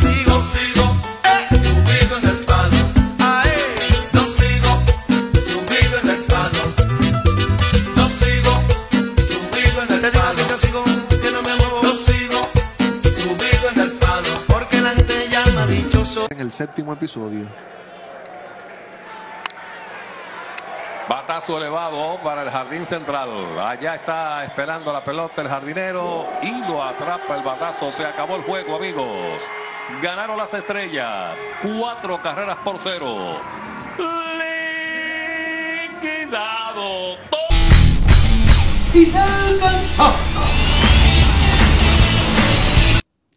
sigo, eh, el palo sigo, subido en el palo No sigo, subido en el palo No sigo, subido en el palo Porque la gente llama dichoso En el séptimo episodio Batazo elevado para el Jardín Central Allá está esperando la pelota el jardinero Y lo atrapa el batazo, se acabó el juego amigos ganaron las estrellas. Cuatro carreras por cero. Liquidado.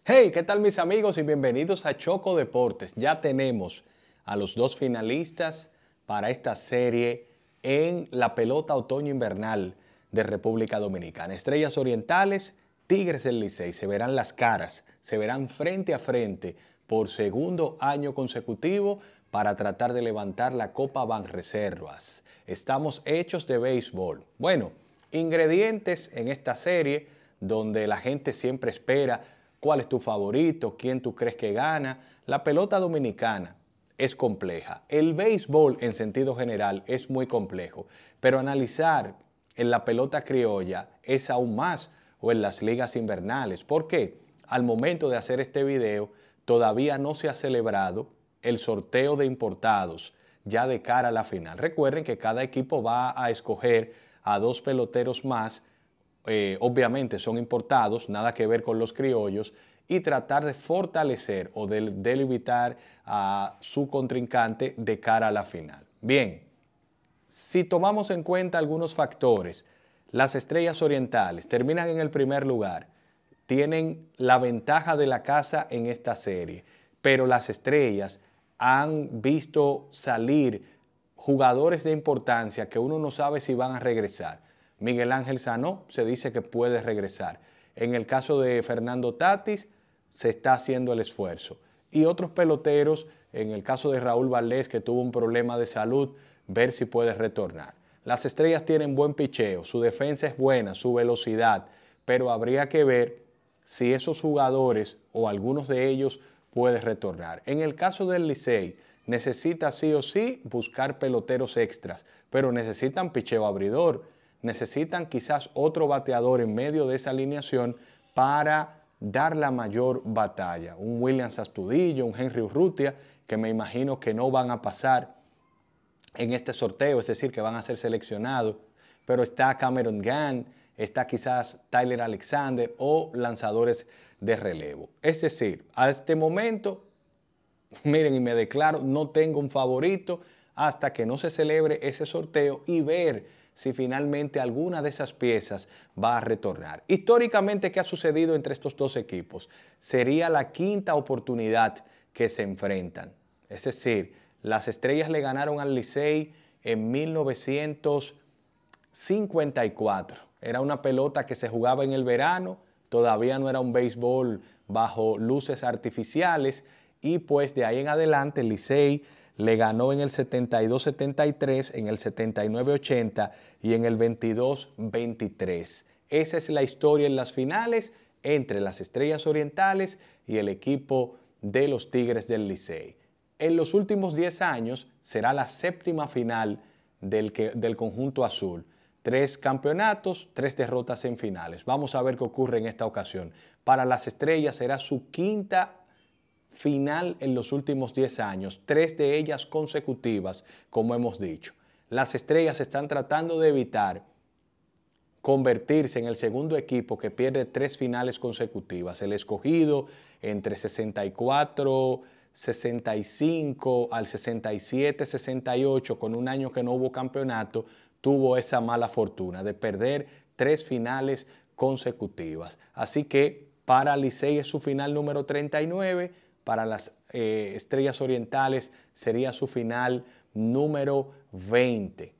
Hey, ¿qué tal mis amigos y bienvenidos a Choco Deportes? Ya tenemos a los dos finalistas para esta serie en la pelota otoño-invernal de República Dominicana. Estrellas Orientales Tigres del Licey se verán las caras, se verán frente a frente por segundo año consecutivo para tratar de levantar la Copa Reservas. Estamos hechos de béisbol. Bueno, ingredientes en esta serie donde la gente siempre espera cuál es tu favorito, quién tú crees que gana. La pelota dominicana es compleja. El béisbol en sentido general es muy complejo, pero analizar en la pelota criolla es aún más o en las ligas invernales, porque al momento de hacer este video todavía no se ha celebrado el sorteo de importados ya de cara a la final. Recuerden que cada equipo va a escoger a dos peloteros más, eh, obviamente son importados, nada que ver con los criollos, y tratar de fortalecer o de delimitar a su contrincante de cara a la final. Bien, si tomamos en cuenta algunos factores, las estrellas orientales terminan en el primer lugar. Tienen la ventaja de la casa en esta serie, pero las estrellas han visto salir jugadores de importancia que uno no sabe si van a regresar. Miguel Ángel Sano se dice que puede regresar. En el caso de Fernando Tatis, se está haciendo el esfuerzo. Y otros peloteros, en el caso de Raúl Valdés, que tuvo un problema de salud, ver si puede retornar. Las estrellas tienen buen picheo, su defensa es buena, su velocidad, pero habría que ver si esos jugadores o algunos de ellos pueden retornar. En el caso del Licey, necesita sí o sí buscar peloteros extras, pero necesitan picheo abridor, necesitan quizás otro bateador en medio de esa alineación para dar la mayor batalla. Un Williams Astudillo, un Henry Urrutia, que me imagino que no van a pasar en este sorteo, es decir, que van a ser seleccionados, pero está Cameron Gant, está quizás Tyler Alexander o lanzadores de relevo. Es decir, a este momento, miren y me declaro, no tengo un favorito hasta que no se celebre ese sorteo y ver si finalmente alguna de esas piezas va a retornar. Históricamente, ¿qué ha sucedido entre estos dos equipos? Sería la quinta oportunidad que se enfrentan. Es decir, las estrellas le ganaron al Licey en 1954. Era una pelota que se jugaba en el verano, todavía no era un béisbol bajo luces artificiales y pues de ahí en adelante el Licey le ganó en el 72-73, en el 79-80 y en el 22-23. Esa es la historia en las finales entre las Estrellas Orientales y el equipo de los Tigres del Licey en los últimos 10 años será la séptima final del, del conjunto azul. Tres campeonatos, tres derrotas en finales. Vamos a ver qué ocurre en esta ocasión. Para las estrellas será su quinta final en los últimos 10 años, tres de ellas consecutivas, como hemos dicho. Las estrellas están tratando de evitar convertirse en el segundo equipo que pierde tres finales consecutivas. El escogido entre 64, 65 al 67, 68, con un año que no hubo campeonato, tuvo esa mala fortuna de perder tres finales consecutivas. Así que para Licey es su final número 39, para las eh, Estrellas Orientales sería su final número 20.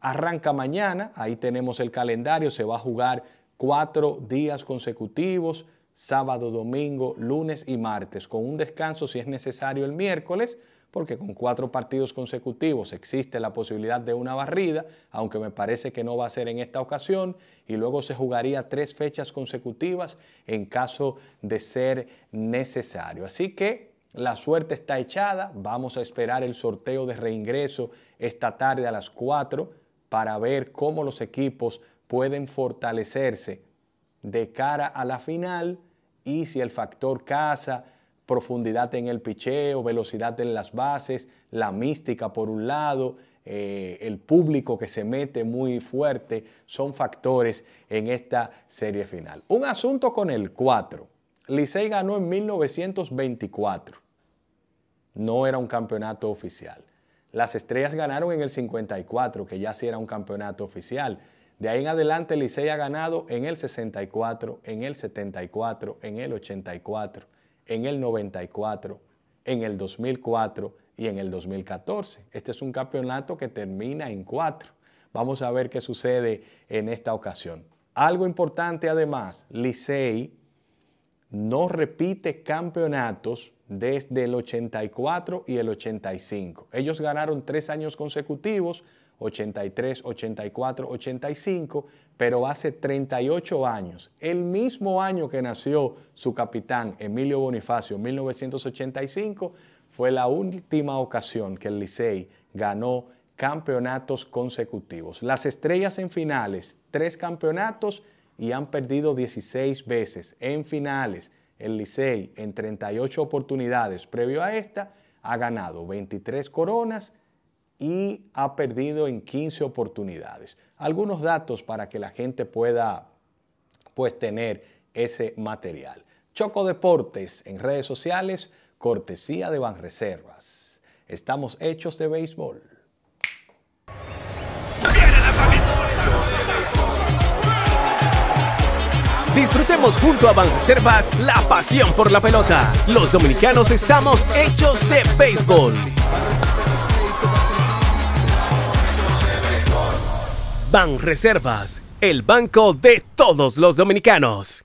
Arranca mañana, ahí tenemos el calendario, se va a jugar cuatro días consecutivos, sábado, domingo, lunes y martes, con un descanso si es necesario el miércoles, porque con cuatro partidos consecutivos existe la posibilidad de una barrida, aunque me parece que no va a ser en esta ocasión, y luego se jugaría tres fechas consecutivas en caso de ser necesario. Así que la suerte está echada, vamos a esperar el sorteo de reingreso esta tarde a las 4 para ver cómo los equipos pueden fortalecerse de cara a la final y si el factor casa, profundidad en el picheo, velocidad en las bases, la mística por un lado, eh, el público que se mete muy fuerte, son factores en esta serie final. Un asunto con el 4. Licey ganó en 1924. No era un campeonato oficial. Las estrellas ganaron en el 54, que ya sí era un campeonato oficial. De ahí en adelante Licey ha ganado en el 64, en el 74, en el 84, en el 94, en el 2004 y en el 2014. Este es un campeonato que termina en cuatro. Vamos a ver qué sucede en esta ocasión. Algo importante además, Licey no repite campeonatos desde el 84 y el 85. Ellos ganaron tres años consecutivos, 83, 84, 85, pero hace 38 años, el mismo año que nació su capitán Emilio Bonifacio, 1985, fue la última ocasión que el Licey ganó campeonatos consecutivos. Las estrellas en finales, tres campeonatos y han perdido 16 veces en finales. El Licey en 38 oportunidades previo a esta ha ganado 23 coronas y ha perdido en 15 oportunidades. Algunos datos para que la gente pueda pues tener ese material. Choco Deportes en redes sociales, cortesía de Banreservas. Estamos hechos de béisbol. Disfrutemos junto a Banreservas la pasión por la pelota. Los dominicanos estamos hechos de béisbol. Ban Reservas, el banco de todos los dominicanos.